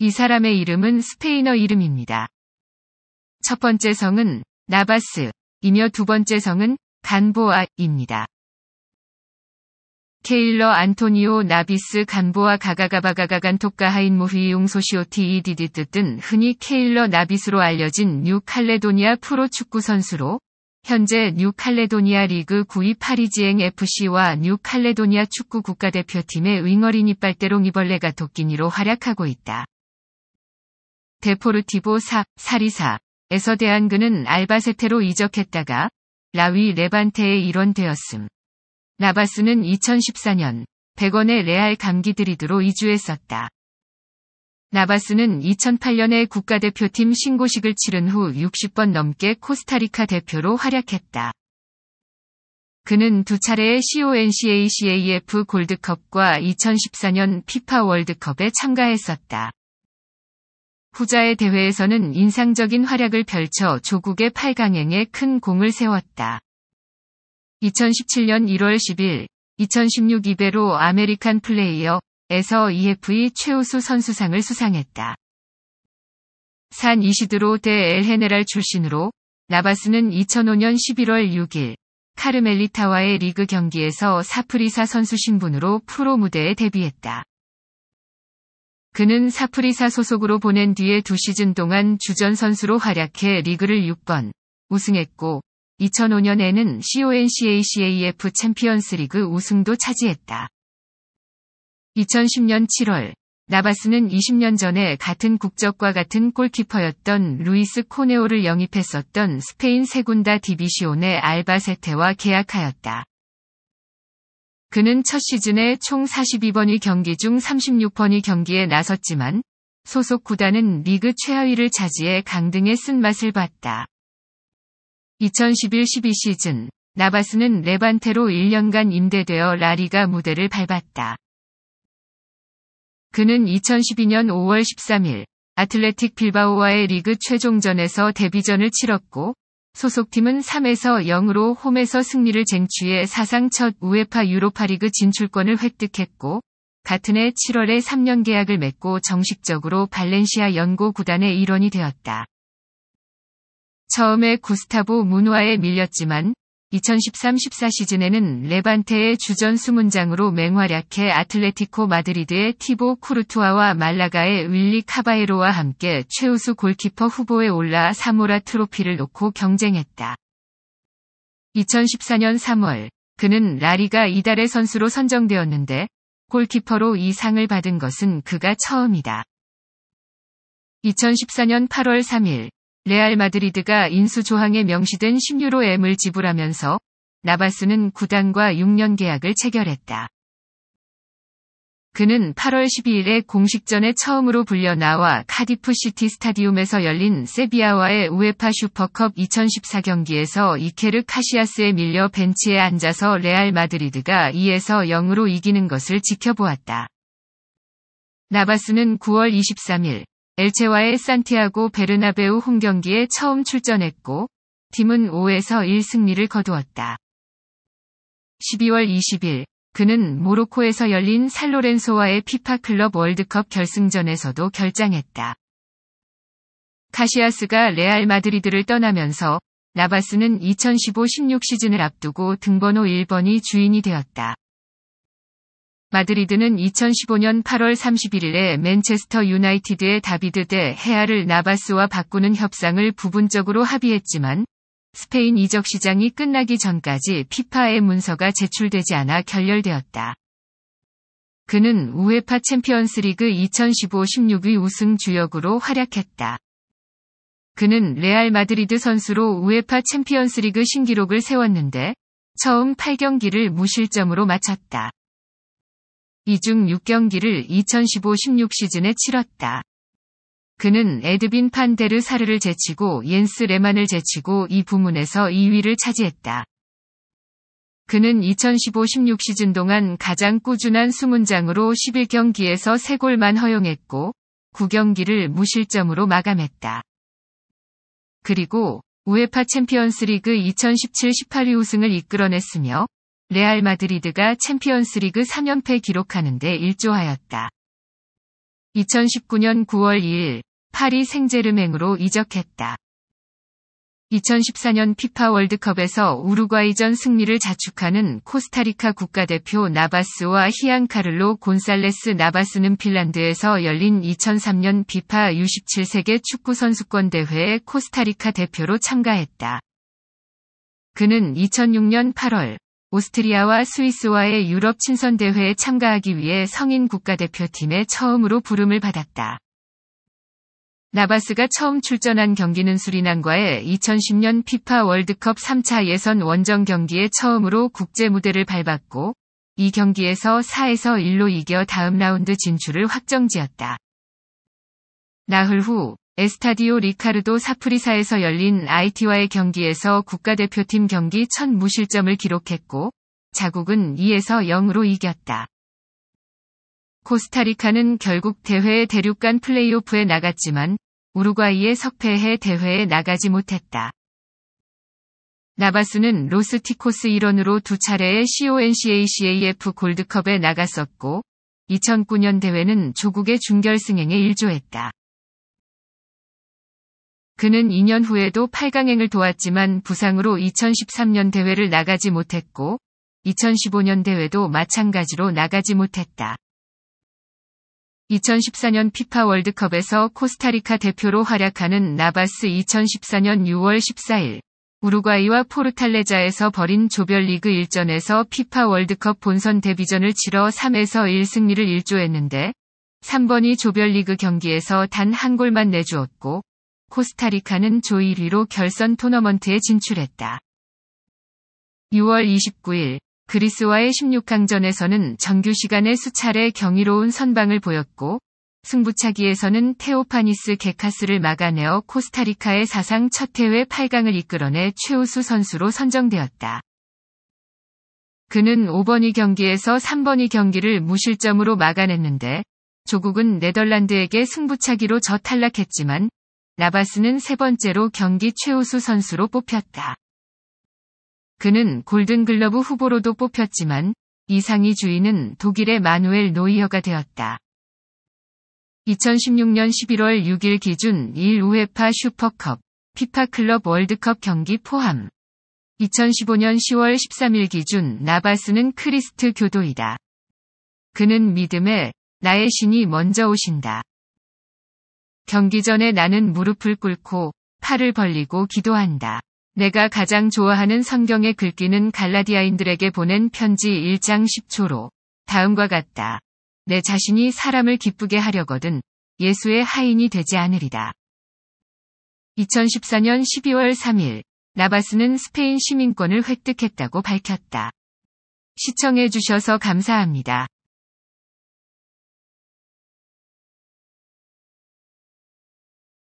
이 사람의 이름은 스페인어 이름입니다. 첫 번째 성은 나바스이며 두 번째 성은 간보아입니다. 케일러 안토니오 나비스 간보아 가가가바가가간토카하인 무휘용 소시오티 이디디뜻은 흔히 케일러 나비스로 알려진 뉴 칼레도니아 프로 축구 선수로 현재 뉴 칼레도니아 리그 9위 파리지행 FC와 뉴 칼레도니아 축구 국가대표팀의 윙어린이 빨대롱 이벌레가 도끼니로 활약하고 있다. 데포르티보 사, 사리사에서 대한 그는 알바세테로 이적했다가 라위 레반테에 일원되었음. 나바스는 2014년 100원의 레알 감기드리드로 이주했었다. 나바스는 2008년에 국가대표팀 신고식을 치른 후 60번 넘게 코스타리카 대표로 활약했다. 그는 두 차례의 CONCACAF 골드컵과 2014년 피파 월드컵에 참가했었다. 부자의 대회에서는 인상적인 활약을 펼쳐 조국의 8강행에 큰 공을 세웠다. 2017년 1월 10일 2016 이베로 아메리칸 플레이어에서 EFE 최우수 선수상을 수상했다. 산 이시드로 대 엘헤네랄 출신으로 나바스는 2005년 11월 6일 카르멜리타와의 리그 경기에서 사프리사 선수 신분으로 프로 무대에 데뷔했다. 그는 사프리사 소속으로 보낸 뒤에 두 시즌 동안 주전 선수로 활약해 리그를 6번 우승했고 2005년에는 CONCACAF 챔피언스 리그 우승도 차지했다. 2010년 7월 나바스는 20년 전에 같은 국적과 같은 골키퍼였던 루이스 코네오를 영입했었던 스페인 세군다 디비시온의 알바세테와 계약하였다. 그는 첫 시즌에 총 42번의 경기 중 36번의 경기에 나섰지만 소속 구단은 리그 최하위를 차지해 강등의 쓴맛을 봤다. 2011-12 시즌 나바스는 레반테로 1년간 임대되어 라리가 무대를 밟았다. 그는 2012년 5월 13일 아틀레틱 빌바오와의 리그 최종전에서 데뷔전을 치렀고 소속팀은 3에서 0으로 홈에서 승리를 쟁취해 사상 첫 우에파 유로파리그 진출권을 획득했고 같은 해 7월에 3년 계약을 맺고 정식적으로 발렌시아 연고 구단의 일원이 되었다. 처음에 구스타보 문화에 밀렸지만 2013-14 시즌에는 레반테의 주전 수문장으로 맹활약해 아틀레티코 마드리드의 티보 쿠르투아와 말라가의 윌리 카바에로와 함께 최우수 골키퍼 후보에 올라 사모라 트로피를 놓고 경쟁했다. 2014년 3월 그는 라리가 이달의 선수로 선정되었는데 골키퍼로 이 상을 받은 것은 그가 처음이다. 2014년 8월 3일 레알 마드리드가 인수 조항에 명시된 10유로 M을 지불하면서 나바스는 구단과 6년 계약을 체결했다. 그는 8월 12일에 공식전에 처음으로 불려 나와 카디프 시티 스타디움에서 열린 세비야와의 우에파 슈퍼컵 2014 경기에서 이케르 카시아스에 밀려 벤치에 앉아서 레알 마드리드가 2에서 0으로 이기는 것을 지켜보았다. 나바스는 9월 23일 엘체와의 산티아고 베르나베우 홈 경기에 처음 출전했고 팀은 5에서 1승리를 거두었다. 12월 20일 그는 모로코에서 열린 살로렌소와의 피파 클럽 월드컵 결승전에서도 결장했다. 카시아스가 레알 마드리드를 떠나면서 나바스는 2015-16 시즌을 앞두고 등번호 1번이 주인이 되었다. 마드리드는 2015년 8월 31일에 맨체스터 유나이티드의 다비드 대 헤아를 나바스와 바꾸는 협상을 부분적으로 합의했지만 스페인 이적 시장이 끝나기 전까지 피파의 문서가 제출되지 않아 결렬되었다. 그는 우에파 챔피언스리그 2 0 1 5 1 6위 우승 주역으로 활약했다. 그는 레알 마드리드 선수로 우에파 챔피언스리그 신기록을 세웠는데 처음 8경기를 무실점으로 마쳤다. 이중 6경기를 2015-16 시즌에 치렀다. 그는 에드빈 판데르 사르를 제치고 옌스 레만을 제치고 이 부문에서 2위를 차지했다. 그는 2015-16 시즌 동안 가장 꾸준한 수문장으로 11경기에서 3골만 허용했고 9경기를 무실점으로 마감했다. 그리고 우에파 챔피언스리그 2017-18 우승을 이끌어냈으며 레알 마드리드가 챔피언스리그 3연패 기록하는데 일조하였다. 2019년 9월 2일 파리 생제르맹으로 이적했다. 2014년 피파 월드컵에서 우루과이전 승리를 자축하는 코스타리카 국가대표 나바스와 히안카를로 곤살레스 나바스는 핀란드에서 열린 2003년 피파 U17세계 축구 선수권 대회에 코스타리카 대표로 참가했다. 그는 2006년 8월 오스트리아와 스위스와의 유럽 친선대회에 참가하기 위해 성인 국가대표팀에 처음으로 부름을 받았다. 나바스가 처음 출전한 경기는 수리난과의 2010년 피파 월드컵 3차 예선 원정 경기에 처음으로 국제 무대를 밟았고 이 경기에서 4에서 1로 이겨 다음 라운드 진출을 확정지었다. 나흘 후 에스타디오 리카르도 사프리사에서 열린 IT와의 경기에서 국가대표팀 경기 첫 무실점을 기록했고 자국은 2에서 0으로 이겼다. 코스타리카는 결국 대회에 대륙간 플레이오프에 나갔지만 우루과이의 석패해 대회에 나가지 못했다. 나바스는 로스티코스 일원으로 두 차례의 CONCACAF 골드컵에 나갔었고 2009년 대회는 조국의 중결승행에 일조했다. 그는 2년 후에도 8강행을 도왔지만 부상으로 2013년 대회를 나가지 못했고 2015년 대회도 마찬가지로 나가지 못했다. 2014년 피파 월드컵에서 코스타리카 대표로 활약하는 나바스 2014년 6월 14일 우루과이와 포르탈레자에서 벌인 조별리그 1전에서 피파 월드컵 본선 데뷔전을 치러 3에서 1승리를 일조했는데 3번이 조별리그 경기에서 단 한 골만 내주었고 코스타리카는 조 1위로 결선 토너먼트에 진출했다. 6월 29일 그리스와의 16강전에서는 정규 시간에 수차례 경이로운 선방을 보였고 승부차기에서는 테오파니스 게카스를 막아내어 코스타리카의 사상 첫 해외 8강을 이끌어내 최우수 선수로 선정되었다. 그는 5번이 경기에서 3번이 경기를 무실점으로 막아냈는데 조국은 네덜란드에게 승부차기로 저 탈락했지만 라바스는 세 번째로 경기 최우수 선수로 뽑혔다. 그는 골든글러브 후보로도 뽑혔지만 이상이 주인은 독일의 마누엘 노이어가 되었다. 2016년 11월 6일 기준 1 우에파 슈퍼컵, 피파 클럽 월드컵 경기 포함. 2015년 10월 13일 기준 나바스는 크리스트 교도이다. 그는 믿음에 나의 신이 먼저 오신다. 경기 전에 나는 무릎을 꿇고 팔을 벌리고 기도한다. 내가 가장 좋아하는 성경의 글귀는 갈라디아인들에게 보낸 편지 1장 10초로 다음과 같다. 내 자신이 사람을 기쁘게 하려거든 예수의 하인이 되지 않으리다. 2014년 12월 3일 나바스는 스페인 시민권을 획득했다고 밝혔다. 시청해주셔서 감사합니다.